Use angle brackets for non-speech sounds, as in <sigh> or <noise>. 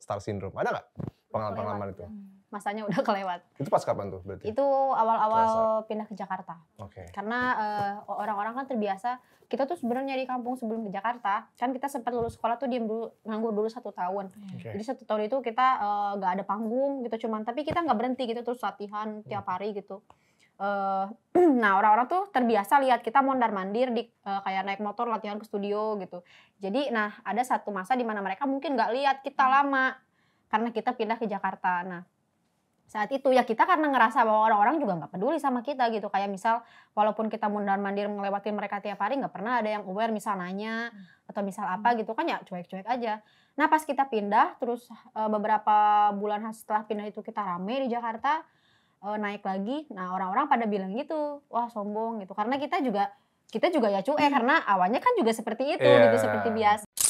star syndrome? Ada nggak pengalaman-pengalaman itu? Masanya udah kelewat. Itu pas kapan tuh berarti? Itu awal-awal pindah ke Jakarta. Oke. Okay. Karena eh, orang-orang uh, kan terbiasa kita tuh sebenarnya di kampung sebelum ke Jakarta kan kita sempat lulus sekolah tuh diem dulu nganggur dulu satu tahun okay. jadi satu tahun itu kita eh, nggak uh, ada panggung gitu cuman tapi kita nggak berhenti gitu terus latihan tiap hmm. hari gitu uh, <clears throat> nah orang-orang tuh terbiasa lihat kita mondar mandir di uh, kayak naik motor latihan ke studio gitu jadi nah ada satu masa di mana mereka mungkin nggak lihat kita lama karena kita pindah ke Jakarta nah saat itu ya kita karena ngerasa bahwa orang-orang juga nggak peduli sama kita gitu kayak misal walaupun kita mondar mandir melewati mereka tiap hari nggak pernah ada yang aware misal nanya atau misal apa gitu kan ya cuek-cuek aja nah pas kita pindah terus uh, beberapa bulan setelah pindah itu kita rame di Jakarta uh, naik lagi. Nah, orang-orang pada bilang gitu, wah sombong gitu. Karena kita juga kita juga ya cuek eh, hmm. karena awalnya kan juga seperti itu yeah. gitu seperti biasa.